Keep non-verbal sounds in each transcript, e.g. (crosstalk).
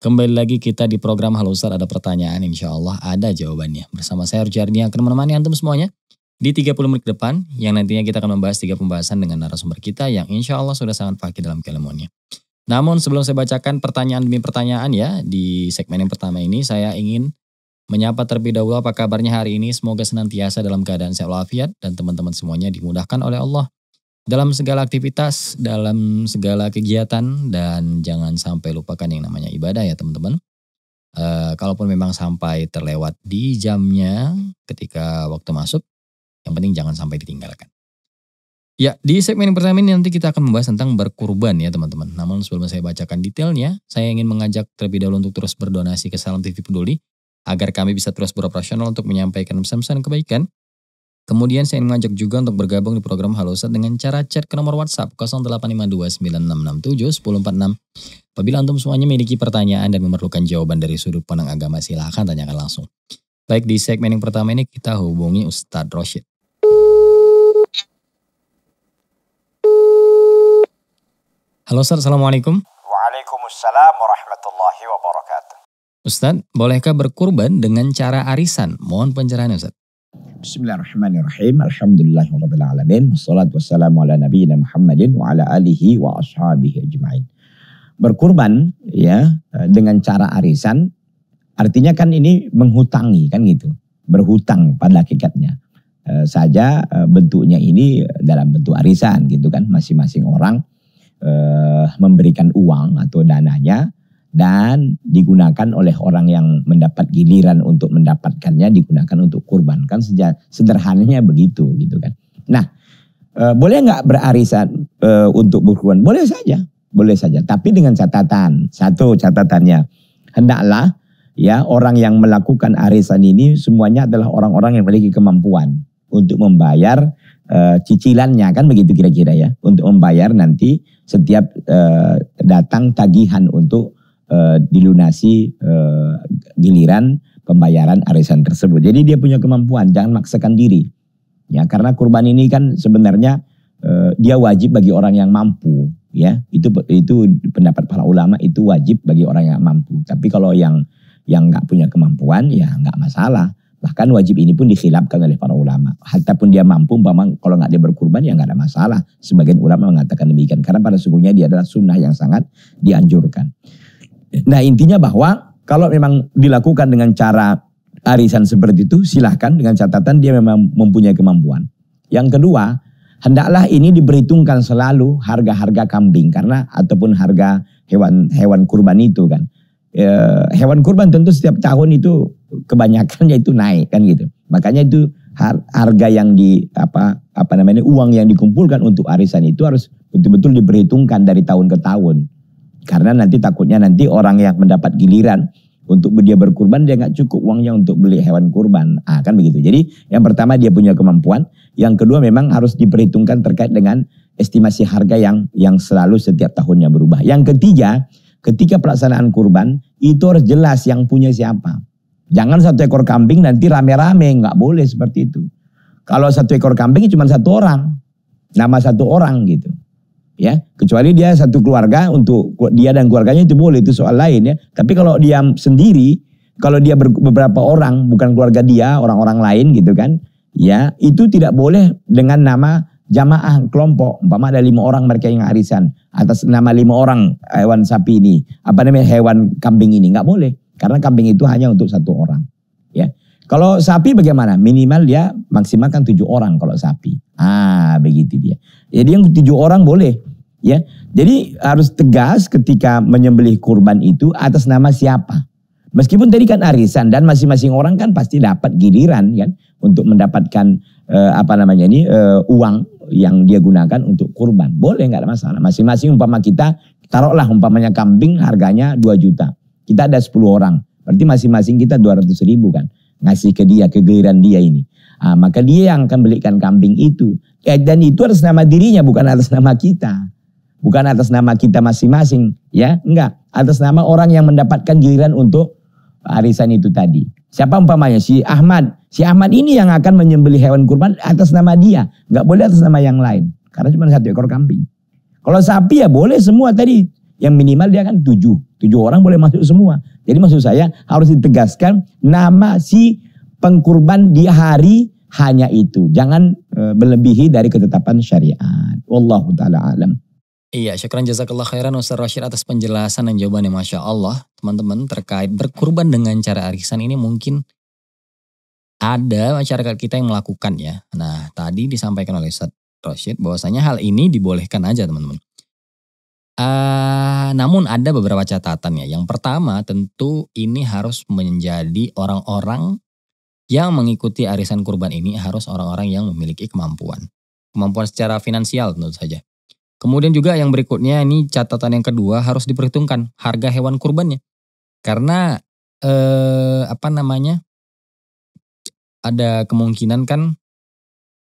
Kembali lagi kita di program Halo Ustaz ada pertanyaan insya Allah ada jawabannya. Bersama saya Rujarni akan menemani Antum semuanya di 30 menit ke depan yang nantinya kita akan membahas tiga pembahasan dengan narasumber kita yang insya Allah sudah sangat fakir dalam keilmuannya. Namun sebelum saya bacakan pertanyaan demi pertanyaan ya di segmen yang pertama ini saya ingin menyapa terlebih dahulu apa kabarnya hari ini semoga senantiasa dalam keadaan sehat walafiat dan teman-teman semuanya dimudahkan oleh Allah dalam segala aktivitas, dalam segala kegiatan, dan jangan sampai lupakan yang namanya ibadah ya teman-teman. E, kalaupun memang sampai terlewat di jamnya ketika waktu masuk, yang penting jangan sampai ditinggalkan. Ya, di segmen yang pertama ini nanti kita akan membahas tentang berkurban ya teman-teman. Namun sebelum saya bacakan detailnya, saya ingin mengajak terlebih dahulu untuk terus berdonasi ke Salam TV Peduli agar kami bisa terus beroperasional untuk menyampaikan pesan-pesan kebaikan Kemudian saya mengajak juga untuk bergabung di program Halo dengan cara chat ke nomor WhatsApp 0852-9667-1046. Apabila antum semuanya memiliki pertanyaan dan memerlukan jawaban dari sudut pandang agama silahkan tanyakan langsung. Baik di segmen yang pertama ini kita hubungi Ustadz Roshid. Halo Ustaz, Assalamualaikum. Waalaikumsalam warahmatullahi wabarakatuh. Ustadz, bolehkah berkurban dengan cara arisan? Mohon pencerahan Ustadz. Bismillahirrahmanirrahim. alamin. Wassalatu wassalamu ala nabiyina Muhammadin wa ala alihi wa ashabihi ajma'in. Berkurban ya dengan cara arisan artinya kan ini menghutangi kan gitu. Berhutang pada hakikatnya. E, saja e, bentuknya ini dalam bentuk arisan gitu kan masing-masing orang e, memberikan uang atau dananya dan digunakan oleh orang yang mendapat giliran untuk mendapatkannya digunakan untuk kurban kan sederhananya begitu gitu kan nah e, boleh nggak berarisan e, untuk berkurban boleh saja boleh saja tapi dengan catatan satu catatannya hendaklah ya orang yang melakukan arisan ini semuanya adalah orang-orang yang memiliki kemampuan untuk membayar e, cicilannya kan begitu kira-kira ya untuk membayar nanti setiap e, datang tagihan untuk Eh, dilunasi uh, giliran pembayaran arisan tersebut. Jadi dia punya kemampuan, jangan maksakan diri. Ya, karena kurban ini kan sebenarnya uh, dia wajib bagi orang yang mampu, ya. Itu itu pendapat para ulama itu wajib bagi orang yang mampu. Tapi kalau yang yang nggak punya kemampuan ya nggak masalah. Bahkan wajib ini pun dikhilafkan oleh para ulama. Hatta pun dia mampu, memang kalau nggak dia berkurban ya nggak ada masalah. Sebagian ulama mengatakan demikian. Karena pada sungguhnya dia adalah sunnah yang sangat dianjurkan. Nah intinya bahwa kalau memang dilakukan dengan cara arisan seperti itu silahkan dengan catatan dia memang mempunyai kemampuan. Yang kedua hendaklah ini diperhitungkan selalu harga-harga kambing karena ataupun harga hewan hewan kurban itu kan. E, hewan kurban tentu setiap tahun itu kebanyakannya itu naik kan gitu. Makanya itu harga yang di apa apa namanya uang yang dikumpulkan untuk arisan itu harus betul-betul diperhitungkan dari tahun ke tahun. Karena nanti takutnya nanti orang yang mendapat giliran untuk dia berkurban dia nggak cukup uangnya untuk beli hewan kurban. Ah, kan begitu. Jadi yang pertama dia punya kemampuan, yang kedua memang harus diperhitungkan terkait dengan estimasi harga yang yang selalu setiap tahunnya berubah. Yang ketiga, ketika pelaksanaan kurban itu harus jelas yang punya siapa. Jangan satu ekor kambing nanti rame-rame, nggak boleh seperti itu. Kalau satu ekor kambing cuma satu orang, nama satu orang gitu ya kecuali dia satu keluarga untuk dia dan keluarganya itu boleh itu soal lain ya tapi kalau dia sendiri kalau dia beberapa orang bukan keluarga dia orang-orang lain gitu kan ya itu tidak boleh dengan nama jamaah kelompok umpama ada lima orang mereka yang arisan atas nama lima orang hewan sapi ini apa namanya hewan kambing ini nggak boleh karena kambing itu hanya untuk satu orang ya kalau sapi bagaimana minimal dia maksimalkan tujuh orang kalau sapi ah begitu dia jadi yang tujuh orang boleh Ya, jadi harus tegas ketika menyembelih kurban itu atas nama siapa. Meskipun tadi kan arisan dan masing-masing orang kan pasti dapat giliran kan untuk mendapatkan eh, apa namanya ini eh, uang yang dia gunakan untuk kurban. Boleh nggak ada masalah. Masing-masing umpama kita taruhlah umpamanya kambing harganya 2 juta. Kita ada 10 orang. Berarti masing-masing kita 200 ribu kan. Ngasih ke dia, ke dia ini. Nah, maka dia yang akan belikan kambing itu. Eh, dan itu atas nama dirinya bukan atas nama kita. Bukan atas nama kita masing-masing, ya. Enggak, atas nama orang yang mendapatkan giliran untuk arisan itu tadi. Siapa umpamanya? Si Ahmad. Si Ahmad ini yang akan menyembeli hewan kurban atas nama dia. Enggak boleh atas nama yang lain. Karena cuma satu ekor kambing. Kalau sapi ya boleh semua tadi. Yang minimal dia kan tujuh. Tujuh orang boleh masuk semua. Jadi maksud saya harus ditegaskan nama si pengkurban di hari hanya itu. Jangan e, melebihi dari ketetapan syariat. Wallahu taala alam. Iya, syukran jazakallah khairan Ustaz Rashid atas penjelasan dan jawabannya Masya Allah. Teman-teman terkait berkurban dengan cara arisan ini mungkin ada masyarakat kita yang melakukan ya. Nah tadi disampaikan oleh Ustaz Rashid bahwasanya hal ini dibolehkan aja teman-teman. Uh, namun ada beberapa catatan ya. Yang pertama tentu ini harus menjadi orang-orang yang mengikuti arisan kurban ini harus orang-orang yang memiliki kemampuan. Kemampuan secara finansial tentu saja Kemudian juga yang berikutnya ini catatan yang kedua harus diperhitungkan harga hewan kurbannya. Karena eh, apa namanya? ada kemungkinan kan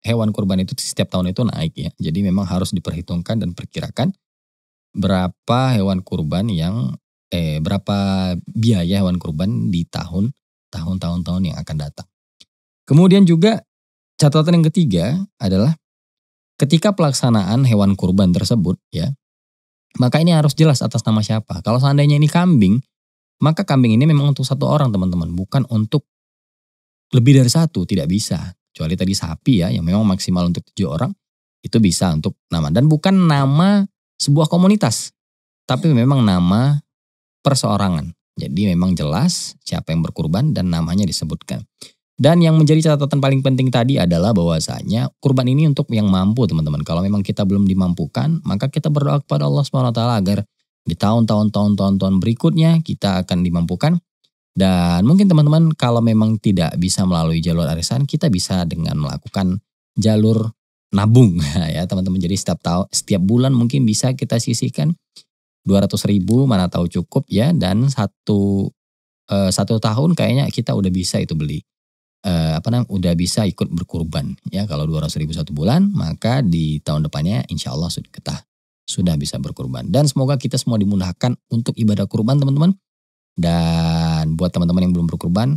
hewan kurban itu setiap tahun itu naik ya. Jadi memang harus diperhitungkan dan perkirakan berapa hewan kurban yang eh berapa biaya hewan kurban di tahun tahun-tahun tahun yang akan datang. Kemudian juga catatan yang ketiga adalah ketika pelaksanaan hewan kurban tersebut ya maka ini harus jelas atas nama siapa kalau seandainya ini kambing maka kambing ini memang untuk satu orang teman-teman bukan untuk lebih dari satu tidak bisa kecuali tadi sapi ya yang memang maksimal untuk tujuh orang itu bisa untuk nama dan bukan nama sebuah komunitas tapi memang nama perseorangan jadi memang jelas siapa yang berkurban dan namanya disebutkan dan yang menjadi catatan paling penting tadi adalah bahwasanya kurban ini untuk yang mampu teman-teman. Kalau memang kita belum dimampukan, maka kita berdoa kepada Allah SWT agar di tahun-tahun-tahun-tahun berikutnya kita akan dimampukan. Dan mungkin teman-teman kalau memang tidak bisa melalui jalur arisan, kita bisa dengan melakukan jalur nabung (laughs) ya teman-teman. Jadi setiap tahun, setiap bulan mungkin bisa kita sisihkan 200 ribu mana tahu cukup ya dan satu eh, satu tahun kayaknya kita udah bisa itu beli eh, apa namanya udah bisa ikut berkurban ya kalau 200 ribu satu bulan maka di tahun depannya insya Allah sudah kita sudah bisa berkurban dan semoga kita semua dimudahkan untuk ibadah kurban teman-teman dan buat teman-teman yang belum berkurban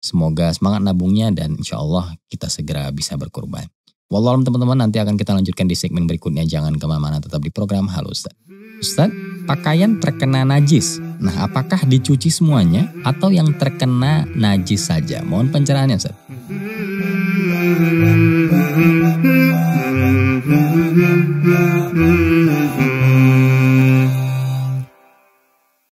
semoga semangat nabungnya dan insya Allah kita segera bisa berkurban. Wallahualam teman-teman nanti akan kita lanjutkan di segmen berikutnya jangan kemana-mana tetap di program Halo Ustaz. Ustaz, pakaian terkena najis Nah, apakah dicuci semuanya atau yang terkena najis saja? Mohon pencerahannya, Ustaz. hmm